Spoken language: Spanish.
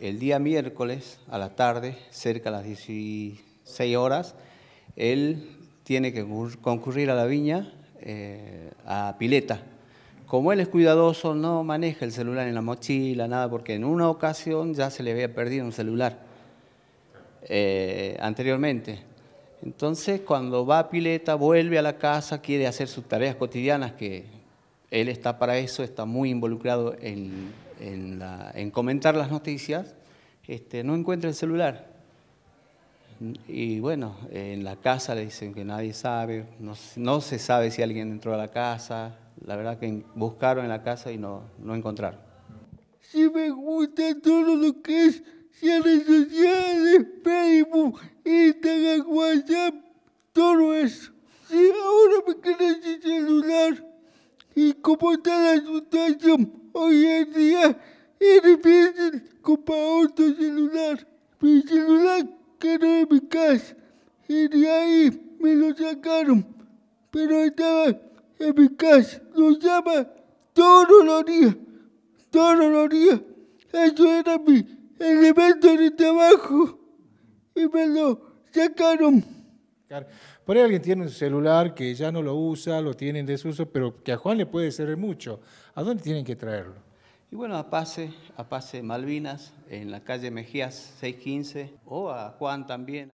el día miércoles a la tarde, cerca de las 16 horas, él tiene que concurrir a la viña eh, a pileta. Como él es cuidadoso, no maneja el celular en la mochila, nada, porque en una ocasión ya se le había perdido un celular eh, anteriormente. Entonces, cuando va a pileta, vuelve a la casa, quiere hacer sus tareas cotidianas, que él está para eso, está muy involucrado en, en, la, en comentar las noticias, este, no encuentra el celular. Y bueno, en la casa le dicen que nadie sabe, no, se sabe si alguien entró a la casa, la verdad que buscaron en la casa y no, no encontraron. Si me gusta todo lo que es redes sociales, Facebook, Instagram, WhatsApp, todo eso. y como está la situación hoy en día es difícil comprar otro celular. Mi celular quedó en mi casa y de ahí me lo sacaron, pero estaba en mi casa, lo llama todos los días, todos los días. Eso era mi elemento de trabajo y me lo sacaron. Por ahí alguien tiene un celular que ya no lo usa, lo tiene en desuso, pero que a Juan le puede servir mucho. ¿A dónde tienen que traerlo? Y bueno, a Pase, a Pase Malvinas, en la calle Mejías 615, o a Juan también.